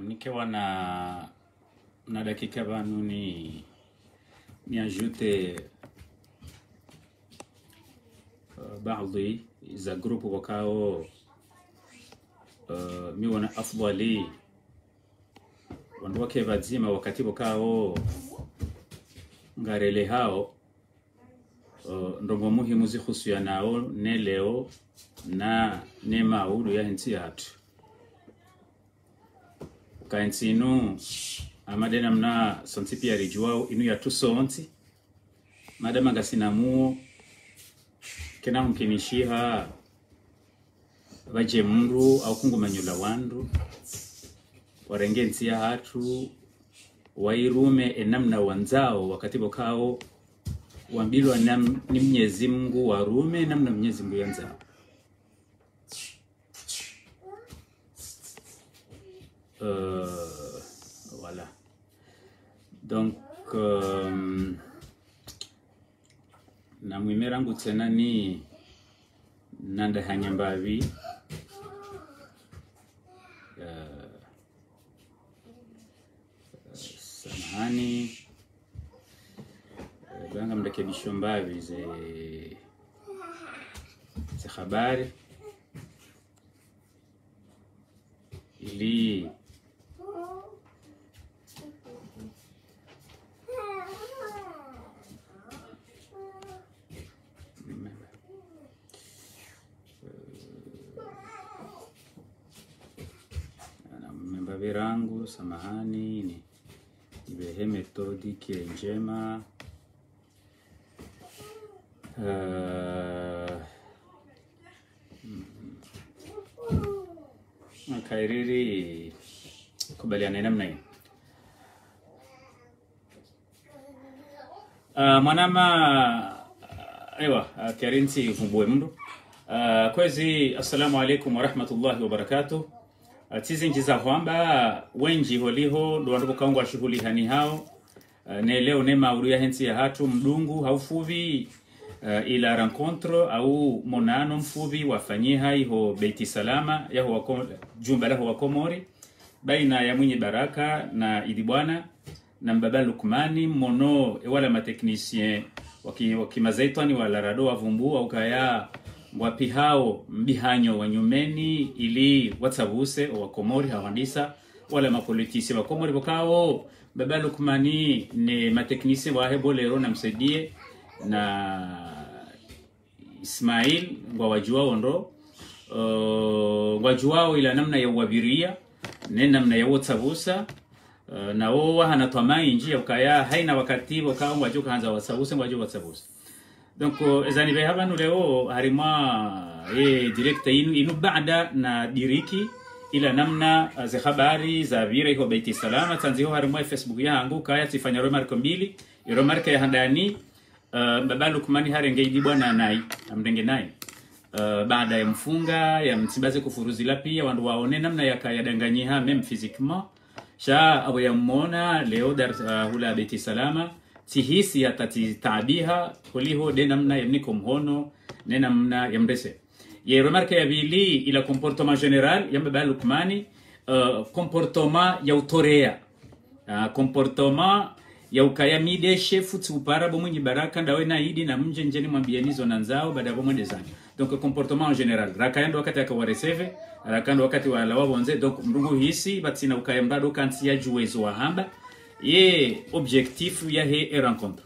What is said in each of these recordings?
mnike wana na dakika vanu ni niajute uh, baadhi za grupu wakao uh, mi wana afdali wandu wake vazima wakati wakao ngarele hao uh, ndongo muhimu ya nao ne leo na ne ya yahinsi yatu kainsi inu amade namna sonsi pia rijuao inu ya tu sonsi mada magasina muo kena hunkinishiha vaje mru au manyula wandu warenge nsiya hatu wairume enamna wanzao wakati vokao wambilwa ni mnyezi mngu warume namna Mwenyezi Mungu yanzao Euh, voilà. Donc, euh, na mwimera ngu tsena ni nandahanya mbavi euh, euh, samahani vanga mrekebisho mbavi ze ze habari ili Jina samahani, ni Ibehe Todi njema Uh, kairiri kubaliana namna hii uh, ah, mwanama uh, ah, aiwa uh, kiarinsi vumbue mndu uh, kwezi assalamu alaikum warahmatullahi wabarakatuh tsisinjiza kwamba wenji holiho wandu kukangwa shughuli hani hao uh, ne leo ne maulu ya hensi ya hatu mdungu haufuvi uh, eh, ila rencontre au monano mfuvi wafanyie haiho beti salama ya wako, jumba la huwakomori baina ya mwenye baraka na idibwana na mbaba lukmani mono wala mateknisien wakimazaitwani wala rado wavumbua ukaya wapi hao mbihanyo wanyumeni ili watsabuse owakomori hawandisa wala mapolitisi wakomori bokao baba lukmani ni mateknisi wahe bolero namsaidie na ismail ngwa wajuao ndo uh, wajuao ila namna ya uwabiria ne namna ya watsabusa uh, na wo wahanatwa njia ukaya haina wakati wakao ngwaju kahanza watsabuse ngwaju watsabuse donc les euh, ezani avant nous leo harima ye direct inu inu baada na diriki ila namna uh, za habari za vira iko baiti salama tanzio harima facebook yangu kaya tifanya remark mbili remark ya handani uh, baba lukmani harenge harengeidi bwana nai amdenge nai uh, baada ya mfunga ya kufuruzi la pia wandu waone namna ya kaya danganyiha mem physiquement sha abo mona leo dar hula baiti salama tihisi yatatitaabiha holiho de namna yamnikomhono ne namna yamrese ye remarque yabili ila comportement général yambeba lukmani uh, comportement yautorea uh, comportement yaukayamide shefutsi upara bomwenyi baraka ndawe na naidi na mje njeni mwambianizo na nzao baada ya bomwende zani donc comportement en général rakayando wakati akawareseve rakando wakati wa walawavonze donc mrungu hisi batsina ukayambado kansi wa hamba ye objectif yahe e rencontre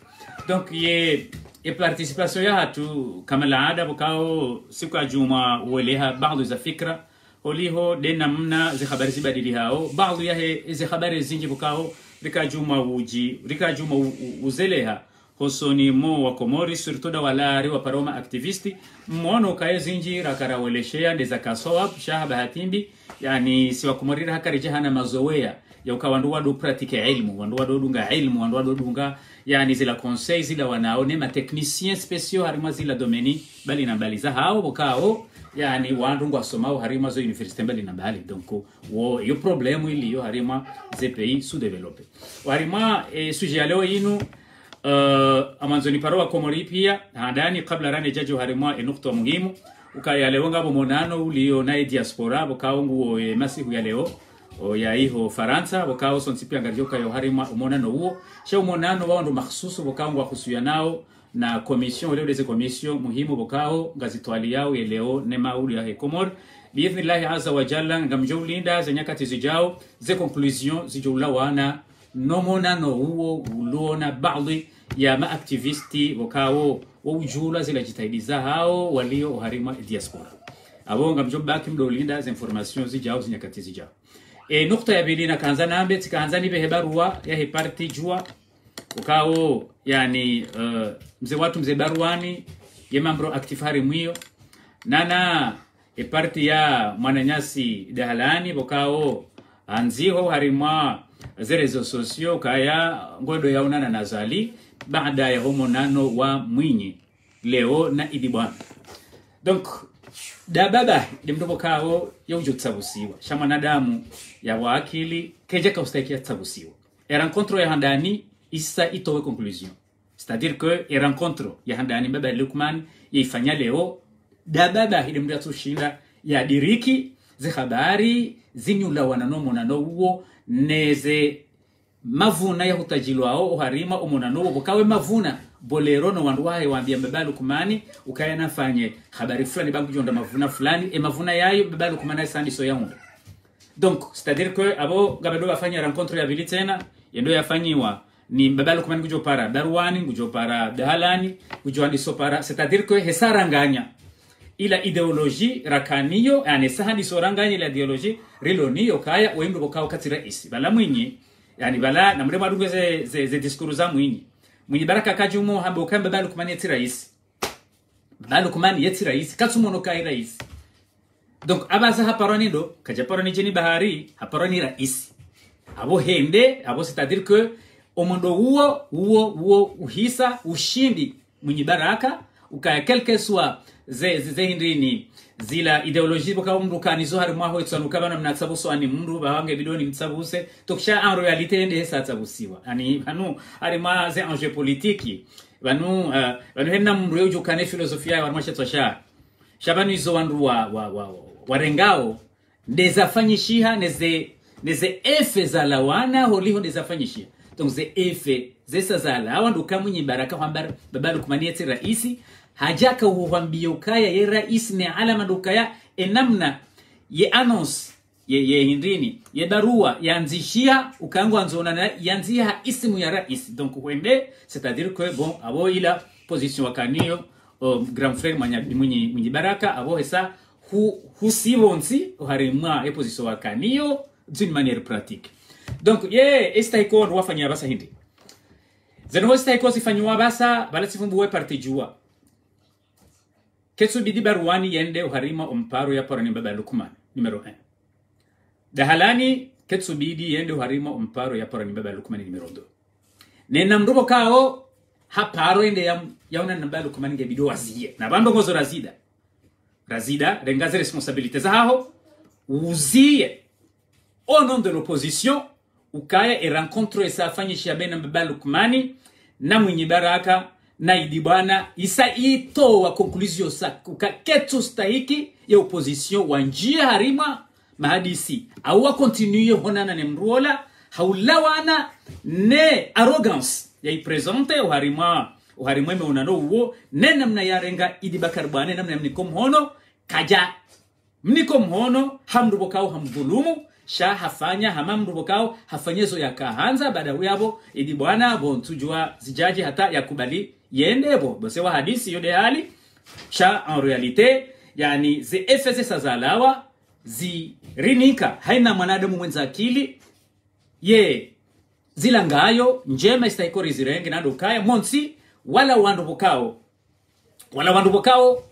donc ye e participation yaha tu kama laada bukao siku ya juma ueleha baadhi za fikra uliho de namna ze habari zibadilihao baadhi yahe ze habari zinji bukao rikajuma uji rikajuma uzeleha hosoni mo wa komori surtout da walari wa paroma activist mono kaye zinji de za dezakasoa shaha bahatimbi yani si wa siwakomorira hakarija hana mazoea yauka wandu wado pratique ilmu wandu wado dunga ilmu wandu wado dunga yani zila conseil zila wanao ne ma technicien spécial harima zila domeni bali na bali za hao bokao yani wandu ngwa somao harima zo universite bali na bali donc wo yo problème ili yo harima ze pays sous développé harima e, eh, sujet alo inu uh, amanzoni paroa komori pia hadani kabla rane jajo harima e nukta muhimu ukayalewo ngabo monano uliyo na diaspora bokao bokaungu e, masiku ya leo oya iho faransa umona sonsipianga uo harimo umona uwo wao ndo mahsusu makhususu bokangwa kusuya nao na commission ulewuleze commission muhimu bokawo ngazitwali leo ne mauli ya hekomor biidhnillahi aza wajalla ngamjoulinda zenyakati zijao ze conclusion no mona no uo ulona baadhi ya ma wa ujula zila jitahidiza hao walio oharima diaspora abonga mjomba kimdo linda ze information zijao zinyakati zijao e, nukta ya bili na kanza nambe tikaanza nibe hebarua ya heparti jua ukao yani uh, mze watu mze baruani ye mambro aktifari mwio nana heparti ya mwananyasi dahalani bokao anziho harima ze reseaux sociaux kaya ngodo ya unana nazali baada ya homo nano wa mwinyi leo na idibwa donc dababa ndimndovokavo yaujotsavosiwa xa mwanadamu yavo akili kenjeka ustaiki yatsavosiwa erencontro yahandani isa itowe conclusion c'est-à-dire que erencontro yahandani baba lukman yaifanya leo dababa idimndu yatsushinda yadiriki zihabari zinyulawana nomonano uwo neze mavuna yahutajilwao oharima omonano uwo vokawe mavuna bolero no wandu wae waambia babalu kumani ukaya nafanye habari fulani bangu jonda mavuna fulani e mavuna yayo babalu kumana sandiso yaunda donc c'est à dire que abo gabado bafanya rencontre ya bili tena yendo yafanyiwa ni babalu kumani kujo para darwani kujo para dahalani kujo so para c'est à dire que hesaranganya ila ideoloji rakaniyo anesahandiso ranganya ila ideoloji rilo niyo kaya wembo kawo katira isi bala mwinyi yani bala namure mwadungwe ze, ze, ze diskuru za mwinyi mwenye baraka akaje umo hambe ukambe baba lukumani yeti rais baba kumani yeti rais katsu mono kai rais donc abasa haparoni ndo paroni jeni bahari haparoni rais abo hende abo c'est à dire que omondo uo uo uo uhisa ushindi mwenye baraka ukaya quelque soit ze ze, ze hindrini zila ideoloji boka umru umrukanizo hari mwaho tsanuka bana mnatsabuso ani mndu bawange bidoni mtsabuse tokisha an realite ende hesa tsabusiwa ani banu hari ma ze politiki politique banu uh, eh, banu henna mndu yojukane filosofia ya warmasha tsasha shabanu izo wandu wa wa, wa, warengao ndezafanyishiha neze neze efe za lawana holiho ndezafanyishiha donc tongze efe zesa za lawa ndukamunyi baraka hwambar babalukumanietse raisi hajaka uhuambia ukaya ye rais ne alamadukaya enamna ye anons ye ye hindrini ye darua yanzishia anzona na yanzia ha isimu ya rais donc wende c'est-à-dire que bon abo ila position wakaniyo um, grand frère manyabi mwenye mwenye baraka abo hesa hu husibonzi harimwa e position wakaniyo d'une manière pratique donc ye esta estaiko wafanya basa hindi esta estaiko sifanywa basa bala sifumbwe partijua Kesu bidi baruani yende uharima omparu ya pora mbaba Lukman numero en. Dahalani kesu bidi yende uharima omparu ya pora mbaba Lukman numero do. Nena mrubo kao haparo yende ya una nimbeba Lukman nge bidu wazie. Na bando ngozo razida. Razida rengaze responsabilite za zaho uzie O non de l'opposition ukaya e rencontre esafanyisha bena mbeba Lukmani na mwenye baraka naidi bwana isaitoa konklusio sa kukaketu stahiki ya opposition wa njia harima mahadisi auwa kontinuye honana ne mruola haulawana ne arrogance yaipresente uharima uharimweme unano uwo ne namna yarenga idi bakar bwana namna mniko mhono kaja mniko mhono hamdulumu sha hafanya hamamrubo kao hafanyezo yakahanza baada yabo idi bwana bontujua zijaji hata yakubali yendebo bose wa hadisi yode hali sha en realite yani ze efeze sazalawa zirinika haina mwanadamu mwenza akili ye zila ngayo njema istaikori zirenge nando kaya monsi wala wandubokao wala wandubokao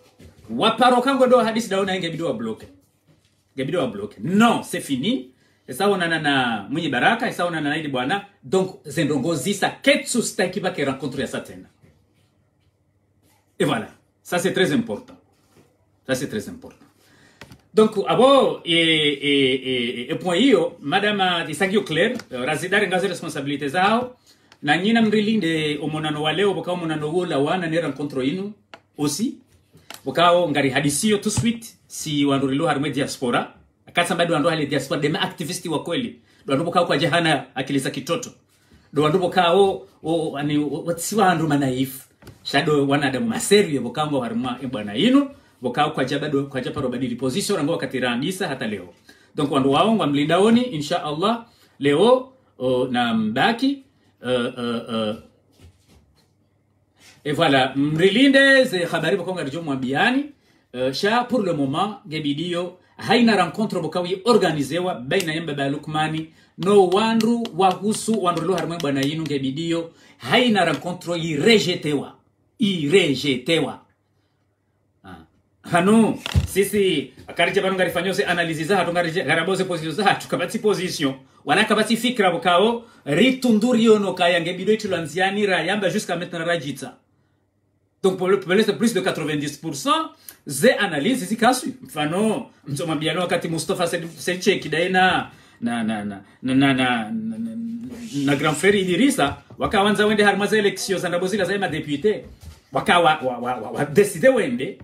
waparokango do hadisi daona inge wa bloke Jabiri wa block. Non, c'est fini. a na mwenye baraka a naidi bwana donc zendongozisa ketsu sitakiva ke rencontre ya sa et voilà ça c'est très important ça c'est très important donc abo et et et et point hiyo madame isangio claire euh, razidare ngazo responsabilité zao na nyina mrilinde omonano wa leo boka omonano wola wana ne rencontre inu aussi bukao ngari hadisio tu sweet si wanduri rilu harume diaspora akasa mbadi wandu hali diaspora dema activisti wa kweli do wandu bukao kwa jahana akili za kitoto do oh, oh, wandu bukao o ani watsi wandu manaifu shado wanadamu maserio bukambo haruma e bwana inu bukao kwa jaba do kwa japaro badili position ngo katira rangisa hata leo donc wandu wao ngwa mlindaoni insha Allah leo o, oh, na mbaki uh, uh, uh, Et eh, voilà, mrilinde ze habari bokonga rjo mwabiani uh, eh, sha pour le moment gebidio haina rencontre bokawi organizewa baina yembe ba Lukmani no wandu wahusu wandu lo harmwe bwana yinu gebidio haina rencontre i rejetewa irejetewa irejetewa ah. Hanu, sisi akarije banu ngarifanyoze analizi za hatu ngarije garaboze position za hatu kabati position wana kabati fikra bokao ritunduriyo no kayange bido itulanziani rayamba jusqu'à maintenant rajita donc c'est plus de 90% Zé analyse zikaswi mfano mzomwambiana wakati mustafa secheki daina na na na na na na, na, na grand frère Waka wanza wende harima za election za ndabozila za madeputé wakawa wa, wa, wa, wa decide wende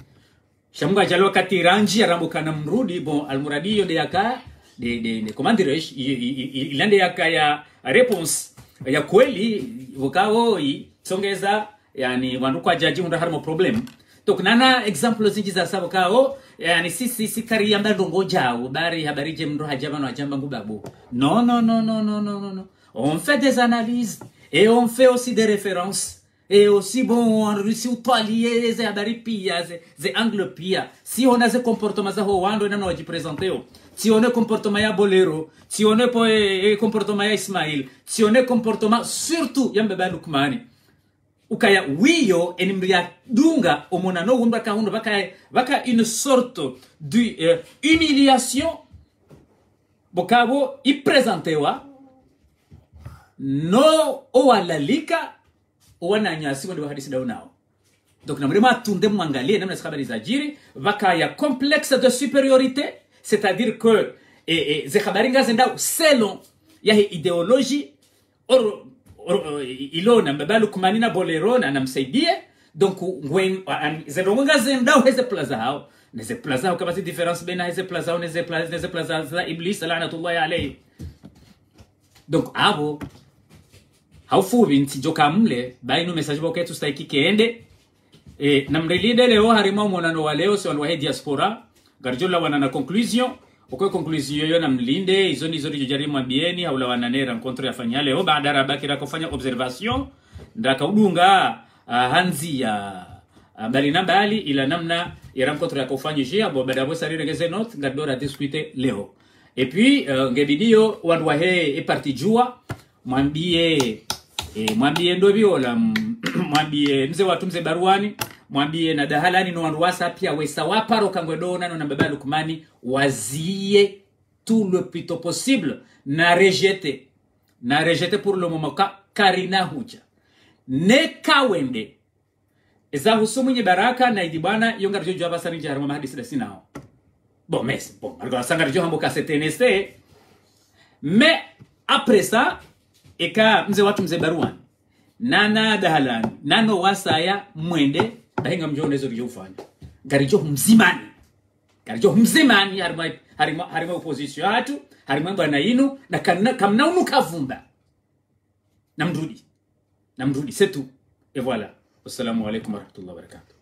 shamungu ajalo wakati ranji kana mrudi bon almuradi hiyo yaka de, de, de comment dirais ilande yaka ya réponse ya kweli wakao songeza yani wandu kwajaji hunda harimo problem tokunana example zinji za zasavo kao yani si si si kari yamba ndongo jawo bari habari je mndu haja vanu hajamba ngubabu no no no no no no no no on fait des analyses et on fait aussi des références et aussi bon en Russie utwalie ze habari pia ze, ze angle pia si ona ze comportement za ho wando nana wajipresenteo tione comportement ya bolero si tione po e, e comportement ya Ismail tione comportement surtout yamba ba Lukmani ukaya wiyo eni omona nohundwa kahundu vakaya vaka une sorte de eh, humiliation bokavo ipresentewa no owalalika nao donc mwangalie namna un complexe de supériorité c'est-à-dire que et eh, eh, selon idéologie or ilona mbabalo kumanina bolerona anamsaidie donc zendongonga zendau heze plaza hao neze plaza hao kama si difference baina heze plaza hao neze plaza neze plaza za iblis laanatullahi alayhi donc abo haufubi nti joka mle baino message boke tustaiki keende e, namrilide leo harima umonano wa leo si wanwahe diaspora garjola wanana conclusion konklusi yoyo na namlinde izo nizo lijojarimu abieni haulawanane rencontre yafanya leo baada rako fanya observation ndakaudunga uh, ah, hanziya uh, ah, bali na bali ila namna ya rencontre kufanyi jia, bo baada bo sarire geze note ngadora diskwite leo et puis uh, ngebidio wandu wahe eparti jua mwambie e, mwambie ndoviola mwambie mze watu mze baruani mwambie na dahalani no wandu wasapia dona no na baba lukumani wazie tout le plus tôt possible na rejete na rejete pour le moment ka, karina huja ne kawende eza husumu nye baraka na naidi bwana yongarijo jwabasarinje hadisi da sinao bon mes bon algo sangarijo hamboka neste me après ça eka mze watu mze baruan nana dahalani nano wasaya mwende ndainga mjo nezo kijofanya ngaricho mzimani ngaricho mzimani harima harima harima opposition yatu harima bwana inu na kamna kamna umukavumba namrudi namrudi c'est tout et voilà assalamu alaykum wa rahmatullahi wa barakatuh